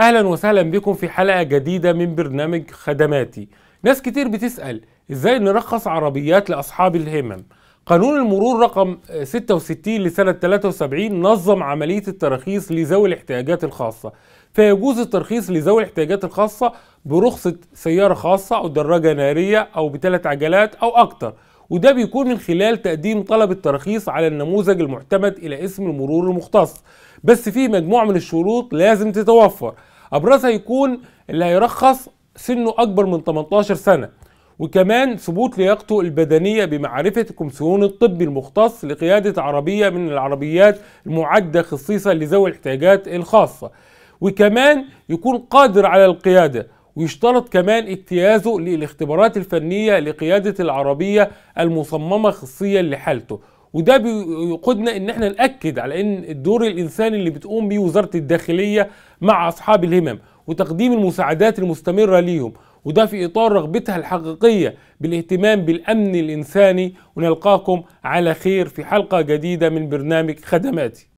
اهلا وسهلا بكم في حلقه جديده من برنامج خدماتي ناس كتير بتسال ازاي نرخص عربيات لاصحاب الهمم قانون المرور رقم 66 لسنة 73 نظم عملية التراخيص لذوي الاحتياجات الخاصة فيجوز الترخيص لذوي الاحتياجات الخاصة برخصة سيارة خاصة أو دراجة نارية أو بثلاث عجلات أو أكتر وده بيكون من خلال تقديم طلب الترخيص على النموذج المعتمد إلى اسم المرور المختص بس في مجموعة من الشروط لازم تتوفر ابرزها يكون اللي هيرخص سنه اكبر من 18 سنه وكمان ثبوت لياقته البدنية بمعرفة الكمسيون الطبي المختص لقيادة عربية من العربيات المعدة خصيصا لذوي الاحتياجات الخاصة وكمان يكون قادر على القيادة ويشترط كمان اجتيازه للاختبارات الفنية لقيادة العربية المصممة خصيا لحالته وده بيقودنا ان احنا ناكد على ان الدور الانساني اللي بتقوم بيه وزاره الداخليه مع اصحاب الهمم وتقديم المساعدات المستمره ليهم وده في اطار رغبتها الحقيقيه بالاهتمام بالامن الانساني ونلقاكم على خير في حلقه جديده من برنامج خدماتي